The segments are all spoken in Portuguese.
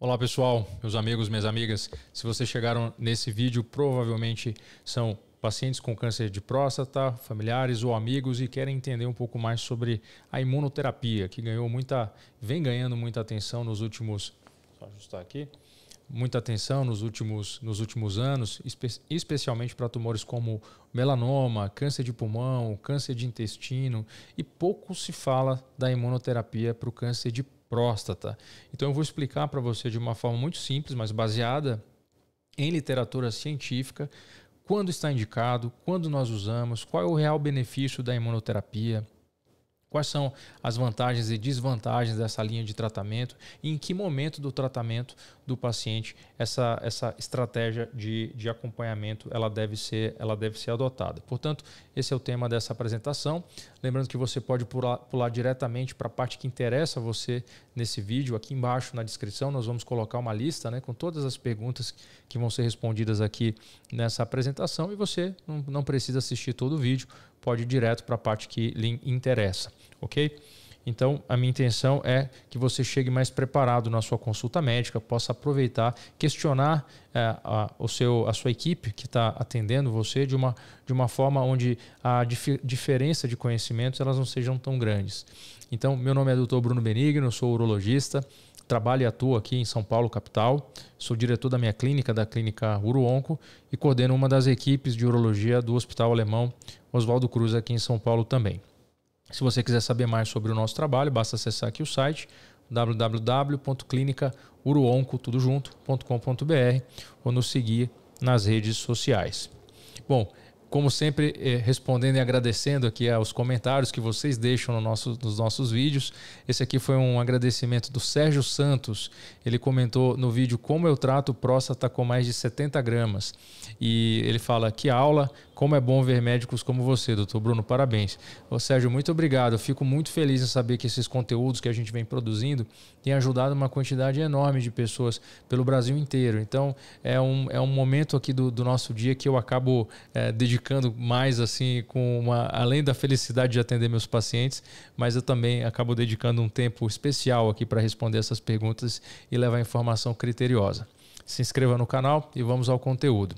Olá pessoal, meus amigos, minhas amigas. Se vocês chegaram nesse vídeo, provavelmente são pacientes com câncer de próstata, familiares ou amigos e querem entender um pouco mais sobre a imunoterapia, que ganhou muita, vem ganhando muita atenção nos últimos, só ajustar aqui, muita atenção nos últimos, nos últimos anos, espe especialmente para tumores como melanoma, câncer de pulmão, câncer de intestino e pouco se fala da imunoterapia para o câncer de próstata próstata. Então eu vou explicar para você de uma forma muito simples, mas baseada em literatura científica, quando está indicado, quando nós usamos, qual é o real benefício da imunoterapia, Quais são as vantagens e desvantagens dessa linha de tratamento e em que momento do tratamento do paciente essa, essa estratégia de, de acompanhamento ela deve, ser, ela deve ser adotada. Portanto, esse é o tema dessa apresentação. Lembrando que você pode pular, pular diretamente para a parte que interessa você nesse vídeo. Aqui embaixo na descrição nós vamos colocar uma lista né, com todas as perguntas que vão ser respondidas aqui nessa apresentação e você não, não precisa assistir todo o vídeo pode ir direto para a parte que lhe interessa, ok? Então, a minha intenção é que você chegue mais preparado na sua consulta médica, possa aproveitar, questionar é, a, o seu, a sua equipe que está atendendo você de uma, de uma forma onde a dif diferença de conhecimentos elas não sejam tão grandes. Então, meu nome é Dr. Bruno Benigno, sou urologista, trabalho e atuo aqui em São Paulo, capital. Sou diretor da minha clínica, da clínica Uruonco, e coordeno uma das equipes de urologia do Hospital Alemão Oswaldo Cruz aqui em São Paulo também. Se você quiser saber mais sobre o nosso trabalho, basta acessar aqui o site www.clinicauruonco.com.br ou nos seguir nas redes sociais. Bom, como sempre, eh, respondendo e agradecendo aqui aos comentários que vocês deixam no nosso, nos nossos vídeos. Esse aqui foi um agradecimento do Sérgio Santos. Ele comentou no vídeo como eu trato próstata com mais de 70 gramas. E ele fala que aula, como é bom ver médicos como você, doutor Bruno, parabéns. Ô, Sérgio, muito obrigado. Eu fico muito feliz em saber que esses conteúdos que a gente vem produzindo têm ajudado uma quantidade enorme de pessoas pelo Brasil inteiro. Então, é um, é um momento aqui do, do nosso dia que eu acabo é, dedicando mais, assim, com uma, além da felicidade de atender meus pacientes, mas eu também acabo dedicando um tempo especial aqui para responder essas perguntas e levar informação criteriosa. Se inscreva no canal e vamos ao conteúdo.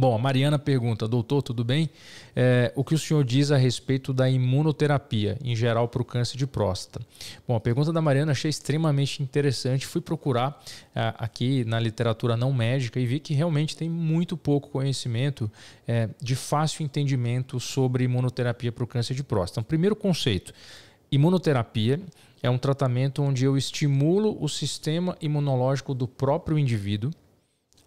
Bom, a Mariana pergunta, doutor, tudo bem? É, o que o senhor diz a respeito da imunoterapia, em geral, para o câncer de próstata? Bom, a pergunta da Mariana achei extremamente interessante. Fui procurar é, aqui na literatura não médica e vi que realmente tem muito pouco conhecimento é, de fácil entendimento sobre imunoterapia para o câncer de próstata. Então, primeiro conceito: imunoterapia é um tratamento onde eu estimulo o sistema imunológico do próprio indivíduo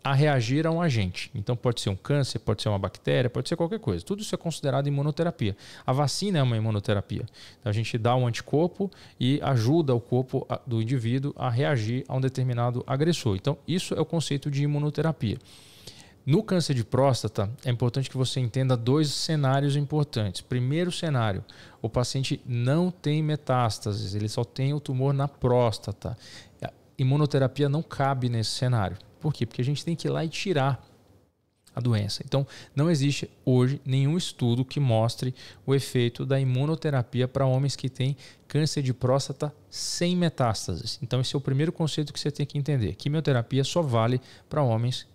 a reagir a um agente. Então pode ser um câncer, pode ser uma bactéria, pode ser qualquer coisa. Tudo isso é considerado imunoterapia. A vacina é uma imunoterapia. Então, a gente dá um anticorpo e ajuda o corpo do indivíduo a reagir a um determinado agressor. Então isso é o conceito de imunoterapia. No câncer de próstata, é importante que você entenda dois cenários importantes. Primeiro cenário, o paciente não tem metástases, ele só tem o tumor na próstata. A imunoterapia não cabe nesse cenário. Por quê? Porque a gente tem que ir lá e tirar a doença. Então, não existe hoje nenhum estudo que mostre o efeito da imunoterapia para homens que têm câncer de próstata sem metástases. Então, esse é o primeiro conceito que você tem que entender. Quimioterapia só vale para homens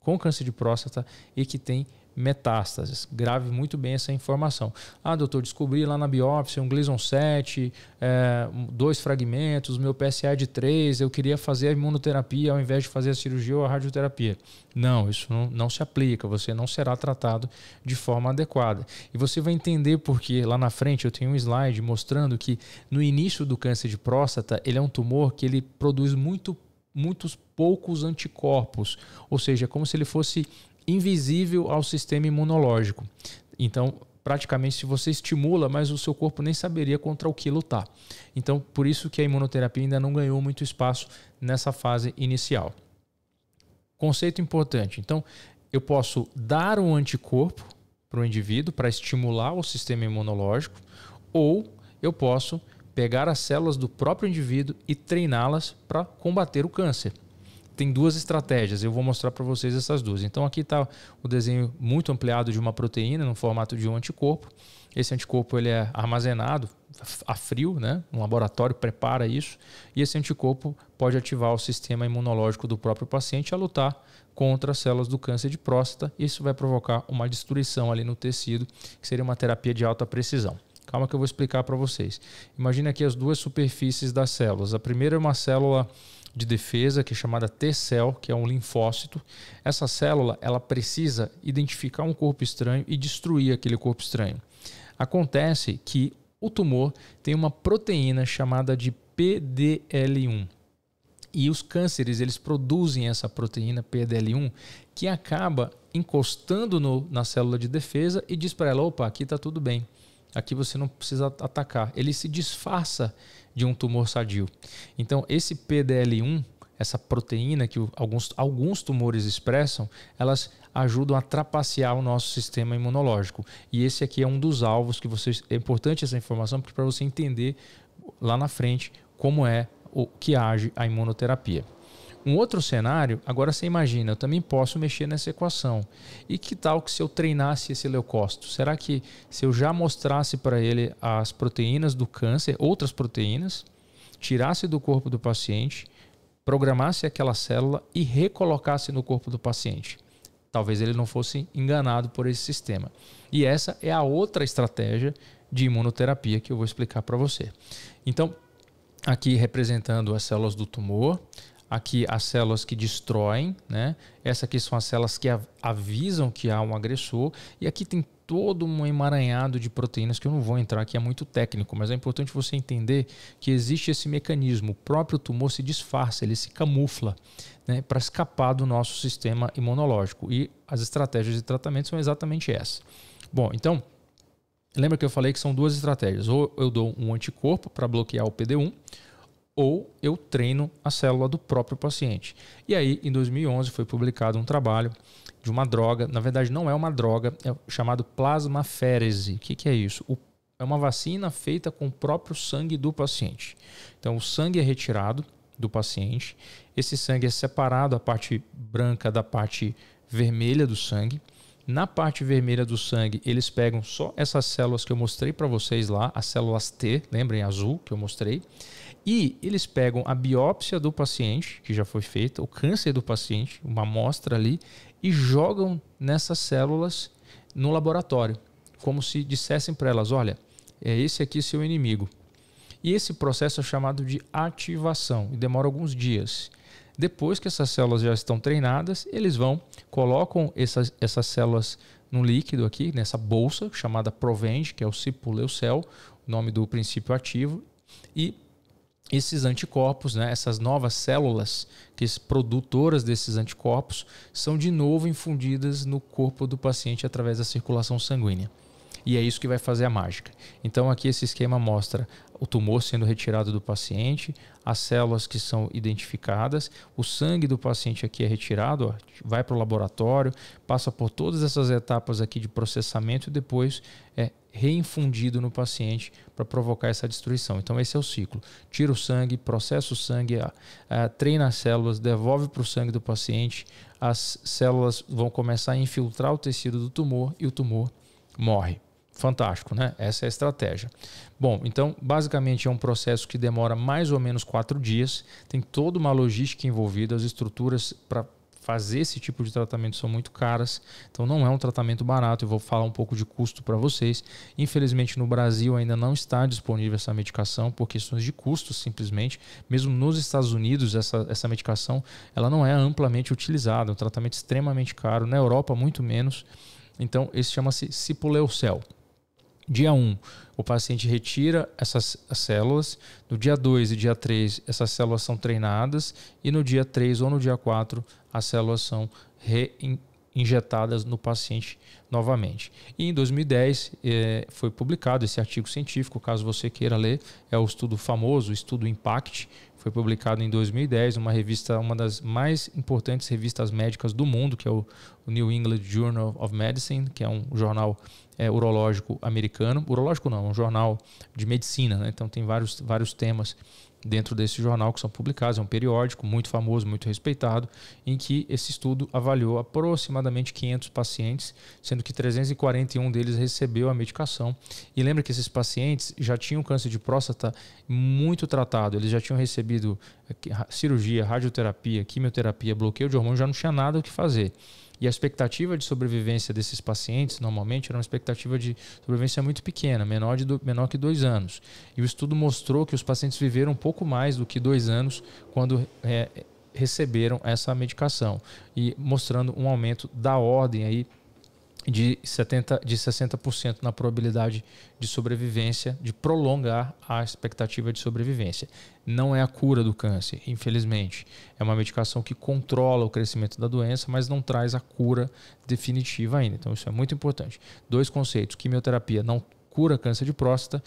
com câncer de próstata e que têm metástases. Grave muito bem essa informação. Ah, doutor, descobri lá na biópsia um Gleason 7, é, dois fragmentos, meu PSA é de 3, eu queria fazer a imunoterapia ao invés de fazer a cirurgia ou a radioterapia. Não, isso não, não se aplica, você não será tratado de forma adequada. E você vai entender porque lá na frente eu tenho um slide mostrando que no início do câncer de próstata, ele é um tumor que ele produz muito muitos poucos anticorpos, ou seja, é como se ele fosse invisível ao sistema imunológico. Então, praticamente se você estimula, mas o seu corpo nem saberia contra o que lutar. Então, por isso que a imunoterapia ainda não ganhou muito espaço nessa fase inicial. Conceito importante. Então, eu posso dar um anticorpo para o indivíduo para estimular o sistema imunológico, ou eu posso pegar as células do próprio indivíduo e treiná-las para combater o câncer tem duas estratégias, eu vou mostrar para vocês essas duas. Então aqui está o desenho muito ampliado de uma proteína no formato de um anticorpo. Esse anticorpo ele é armazenado a frio, né? Um laboratório prepara isso e esse anticorpo pode ativar o sistema imunológico do próprio paciente a lutar contra as células do câncer de próstata. Isso vai provocar uma destruição ali no tecido, que seria uma terapia de alta precisão. Calma que eu vou explicar para vocês. Imagina aqui as duas superfícies das células. A primeira é uma célula de defesa, que é chamada T-cell, que é um linfócito. Essa célula, ela precisa identificar um corpo estranho e destruir aquele corpo estranho. Acontece que o tumor tem uma proteína chamada de PDL1. E os cânceres, eles produzem essa proteína PDL1 que acaba encostando no, na célula de defesa e diz para ela: opa, aqui está tudo bem, aqui você não precisa atacar. Ele se disfarça de um tumor sadio. Então, esse PDL1, essa proteína que alguns, alguns tumores expressam, elas ajudam a trapacear o nosso sistema imunológico. E esse aqui é um dos alvos que vocês. É importante essa informação porque para você entender lá na frente como é o que age a imunoterapia. Um outro cenário, agora você imagina, eu também posso mexer nessa equação. E que tal que se eu treinasse esse leucócito? Será que se eu já mostrasse para ele as proteínas do câncer, outras proteínas, tirasse do corpo do paciente, programasse aquela célula e recolocasse no corpo do paciente? Talvez ele não fosse enganado por esse sistema. E essa é a outra estratégia de imunoterapia que eu vou explicar para você. Então, aqui representando as células do tumor, Aqui as células que destroem, né? Essa aqui são as células que avisam que há um agressor. E aqui tem todo um emaranhado de proteínas que eu não vou entrar aqui, é muito técnico, mas é importante você entender que existe esse mecanismo. O próprio tumor se disfarça, ele se camufla né, para escapar do nosso sistema imunológico. E as estratégias de tratamento são exatamente essas. Bom, então, lembra que eu falei que são duas estratégias. Ou eu dou um anticorpo para bloquear o PD1, ou eu treino a célula do próprio paciente. E aí, em 2011, foi publicado um trabalho de uma droga, na verdade não é uma droga, é chamado plasmaférese. O que, que é isso? O, é uma vacina feita com o próprio sangue do paciente. Então, o sangue é retirado do paciente, esse sangue é separado, a parte branca da parte vermelha do sangue, na parte vermelha do sangue, eles pegam só essas células que eu mostrei para vocês lá, as células T, lembrem azul que eu mostrei, e eles pegam a biópsia do paciente, que já foi feita, o câncer do paciente, uma amostra ali, e jogam nessas células no laboratório, como se dissessem para elas: olha, é esse aqui seu inimigo. E esse processo é chamado de ativação e demora alguns dias. Depois que essas células já estão treinadas, eles vão, colocam essas, essas células no líquido aqui, nessa bolsa chamada Provenge, que é o cipuleucel, o nome do princípio ativo, e esses anticorpos, né, essas novas células que produtoras desses anticorpos são de novo infundidas no corpo do paciente através da circulação sanguínea. E é isso que vai fazer a mágica. Então aqui esse esquema mostra o tumor sendo retirado do paciente, as células que são identificadas, o sangue do paciente aqui é retirado, ó, vai para o laboratório, passa por todas essas etapas aqui de processamento e depois é reinfundido no paciente para provocar essa destruição. Então esse é o ciclo: tira o sangue, processa o sangue, a, a, treina as células, devolve para o sangue do paciente, as células vão começar a infiltrar o tecido do tumor e o tumor morre. Fantástico, né? Essa é a estratégia. Bom, então basicamente é um processo que demora mais ou menos quatro dias, tem toda uma logística envolvida, as estruturas para fazer esse tipo de tratamento são muito caras, então não é um tratamento barato. Eu vou falar um pouco de custo para vocês. Infelizmente no Brasil ainda não está disponível essa medicação por questões de custo, simplesmente. Mesmo nos Estados Unidos, essa, essa medicação ela não é amplamente utilizada, é um tratamento extremamente caro, na Europa muito menos. Então, esse chama-se Cipoleucel. Dia 1, o paciente retira essas células. No dia 2 e dia 3, essas células são treinadas. E no dia 3 ou no dia 4, as células são reimplantadas injetadas no paciente novamente. E em 2010 eh, foi publicado esse artigo científico, caso você queira ler, é o estudo famoso, o estudo IMPACT, foi publicado em 2010 uma revista, uma das mais importantes revistas médicas do mundo, que é o New England Journal of Medicine, que é um jornal é, urológico americano. Urológico não, é um jornal de medicina, né? então tem vários, vários temas dentro desse jornal que são publicados, é um periódico muito famoso, muito respeitado, em que esse estudo avaliou aproximadamente 500 pacientes, sendo que 341 deles recebeu a medicação. E lembra que esses pacientes já tinham câncer de próstata muito tratado, eles já tinham recebido eh, cirurgia, radioterapia, quimioterapia, bloqueio de hormônio, já não tinha nada o que fazer. E a expectativa de sobrevivência desses pacientes, normalmente, era uma expectativa de sobrevivência muito pequena, menor, de, do, menor que dois anos. E o estudo mostrou que os pacientes viveram um pouco mais do que dois anos quando é, receberam essa medicação, e mostrando um aumento da ordem aí de, 70, de 60% na probabilidade de sobrevivência, de prolongar a expectativa de sobrevivência. Não é a cura do câncer, infelizmente. É uma medicação que controla o crescimento da doença, mas não traz a cura definitiva ainda. Então, isso é muito importante. Dois conceitos: quimioterapia não cura câncer de próstata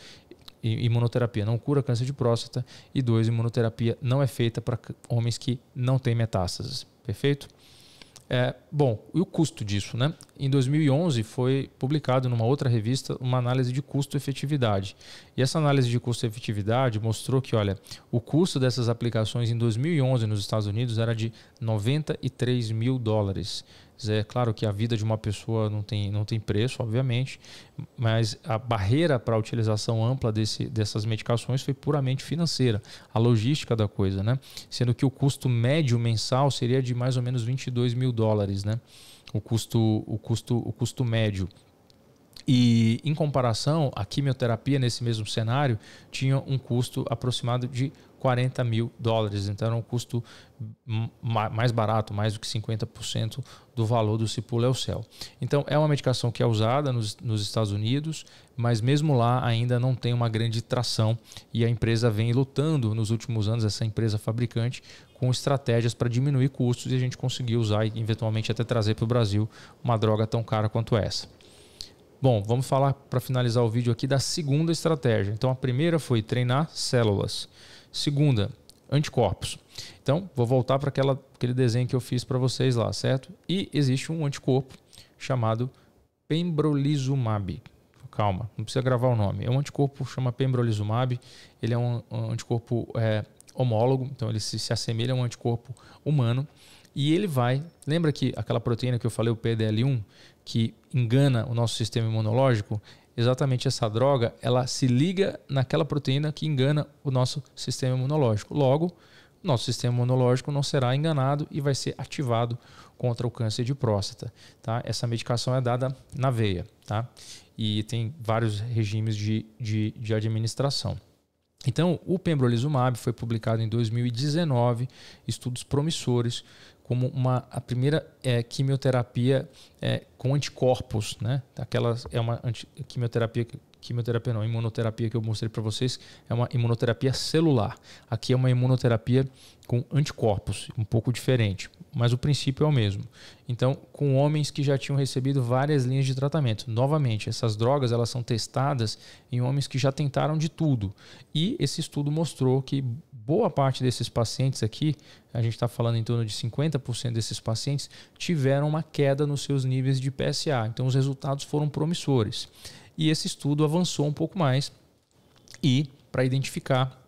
imunoterapia não cura câncer de próstata e dois, imunoterapia não é feita para homens que não têm metástases. Perfeito? É, bom, e o custo disso? Né? Em 2011 foi publicado numa outra revista uma análise de custo-efetividade. E essa análise de custo-efetividade mostrou que, olha, o custo dessas aplicações em 2011 nos Estados Unidos era de 93 mil dólares. É claro que a vida de uma pessoa não tem, não tem preço, obviamente, mas a barreira para a utilização ampla desse, dessas medicações foi puramente financeira, a logística da coisa, né? Sendo que o custo médio mensal seria de mais ou menos 22 mil dólares, né? O custo, o custo, o custo médio. E em comparação, a quimioterapia nesse mesmo cenário tinha um custo aproximado de 40 mil dólares. Então era um custo mais barato, mais do que 50% do valor do cipuleucel. Então é uma medicação que é usada nos, nos Estados Unidos, mas mesmo lá ainda não tem uma grande tração e a empresa vem lutando nos últimos anos, essa empresa fabricante, com estratégias para diminuir custos e a gente conseguir usar e eventualmente até trazer para o Brasil uma droga tão cara quanto essa. Bom, vamos falar para finalizar o vídeo aqui da segunda estratégia. Então, a primeira foi treinar células. Segunda, anticorpos. Então, vou voltar para aquele desenho que eu fiz para vocês lá, certo? E existe um anticorpo chamado pembrolizumab. Calma, não precisa gravar o nome. É um anticorpo chama pembrolizumab. Ele é um, um anticorpo é, homólogo, então ele se, se assemelha a um anticorpo humano. E ele vai, lembra que aquela proteína que eu falei, o PDL1, que engana o nosso sistema imunológico, exatamente essa droga, ela se liga naquela proteína que engana o nosso sistema imunológico. Logo, nosso sistema imunológico não será enganado e vai ser ativado contra o câncer de próstata. Tá? Essa medicação é dada na veia tá? e tem vários regimes de, de, de administração. Então, o pembrolizumab foi publicado em 2019, estudos promissores como uma, a primeira é, quimioterapia é, com anticorpos, né? Aquela é uma anti, quimioterapia quimioterapia não, imunoterapia que eu mostrei para vocês é uma imunoterapia celular. Aqui é uma imunoterapia com anticorpos, um pouco diferente, mas o princípio é o mesmo. Então, com homens que já tinham recebido várias linhas de tratamento. Novamente, essas drogas elas são testadas em homens que já tentaram de tudo. E esse estudo mostrou que boa parte desses pacientes aqui, a gente está falando em torno de 50% desses pacientes, tiveram uma queda nos seus níveis de PSA. Então, os resultados foram promissores. E esse estudo avançou um pouco mais e para identificar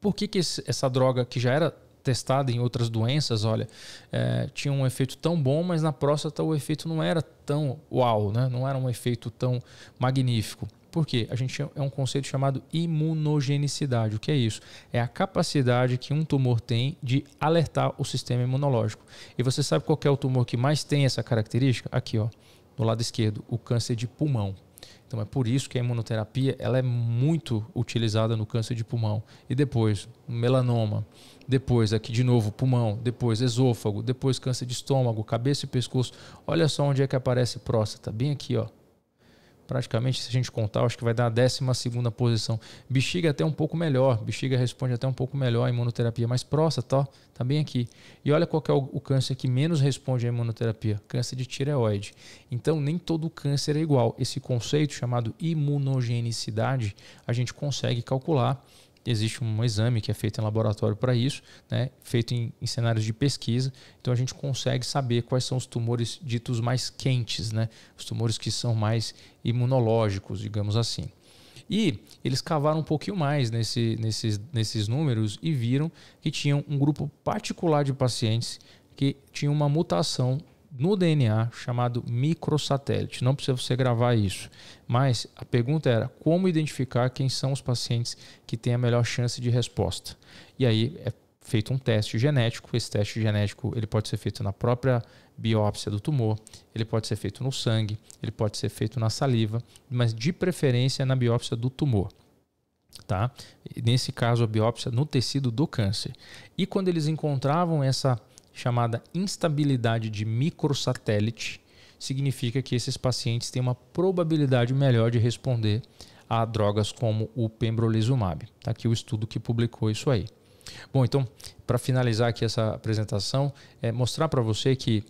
por que, que esse, essa droga que já era testada em outras doenças, olha, é, tinha um efeito tão bom, mas na próstata o efeito não era tão uau, né? não era um efeito tão magnífico. Por quê? A gente é um conceito chamado imunogenicidade. O que é isso? É a capacidade que um tumor tem de alertar o sistema imunológico. E você sabe qual é o tumor que mais tem essa característica? Aqui, ó, no lado esquerdo, o câncer de pulmão. Então é por isso que a imunoterapia ela é muito utilizada no câncer de pulmão. E depois, melanoma, depois aqui de novo pulmão, depois esôfago, depois câncer de estômago, cabeça e pescoço. Olha só onde é que aparece próstata, bem aqui, ó praticamente, se a gente contar, acho que vai dar a 12 posição. Bexiga até um pouco melhor, bexiga responde até um pouco melhor à imunoterapia, mas próstata, ó, tá? tá bem aqui. E olha qual é o, câncer que menos responde à imunoterapia: câncer de tireoide. Então, nem todo câncer é igual. Esse conceito chamado imunogenicidade a gente consegue calcular existe um exame que é feito em laboratório para isso, né? feito em, em, cenários de pesquisa. Então a gente consegue saber quais são os tumores ditos mais quentes, né? os tumores que são mais imunológicos, digamos assim. E eles cavaram um pouquinho mais nesse, nesses, nesses números e viram que tinham um grupo particular de pacientes que tinha uma mutação no DNA chamado microsatélite. Não precisa você gravar isso. Mas a pergunta era como identificar quem são os pacientes que têm a melhor chance de resposta. E aí é feito um teste genético. Esse teste genético ele pode ser feito na própria biópsia do tumor, ele pode ser feito no sangue, ele pode ser feito na saliva, mas de preferência na biópsia do tumor. Tá? Nesse caso, a biópsia no tecido do câncer. E quando eles encontravam essa chamada instabilidade de microsatélite, significa que esses pacientes têm uma probabilidade melhor de responder a drogas como o pembrolizumab. Está aqui o estudo que publicou isso aí. Bom, então, para finalizar aqui essa apresentação, é mostrar para você que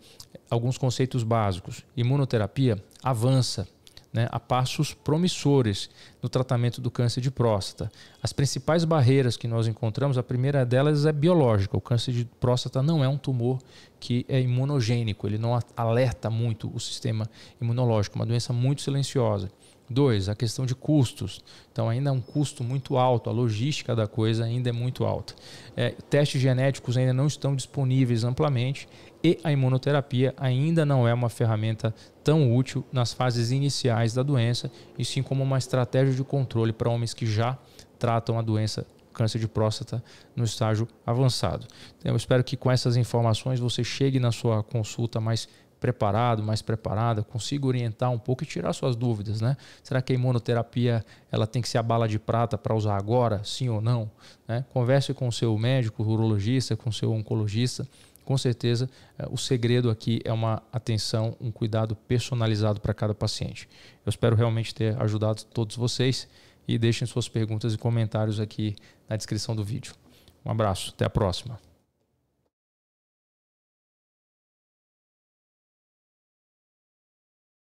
alguns conceitos básicos. Imunoterapia avança né, a passos promissores no tratamento do câncer de próstata. As principais barreiras que nós encontramos, a primeira delas é biológica. O câncer de próstata não é um tumor que é imunogênico, ele não alerta muito o sistema imunológico, uma doença muito silenciosa. Dois, a questão de custos. Então, ainda é um custo muito alto, a logística da coisa ainda é muito alta. É, testes genéticos ainda não estão disponíveis amplamente e a imunoterapia ainda não é uma ferramenta tão útil nas fases iniciais da doença, e sim como uma estratégia de controle para homens que já tratam a doença câncer de próstata no estágio avançado. Então, eu espero que com essas informações você chegue na sua consulta mais preparado, mais preparada, consiga orientar um pouco e tirar suas dúvidas, né? Será que a imunoterapia ela tem que ser a bala de prata para usar agora, sim ou não? Né? Converse com o seu médico, urologista, com o seu oncologista. Com certeza, eh, o segredo aqui é uma atenção, um cuidado personalizado para cada paciente. Eu espero realmente ter ajudado todos vocês e deixem suas perguntas e comentários aqui na descrição do vídeo. Um abraço, até a próxima.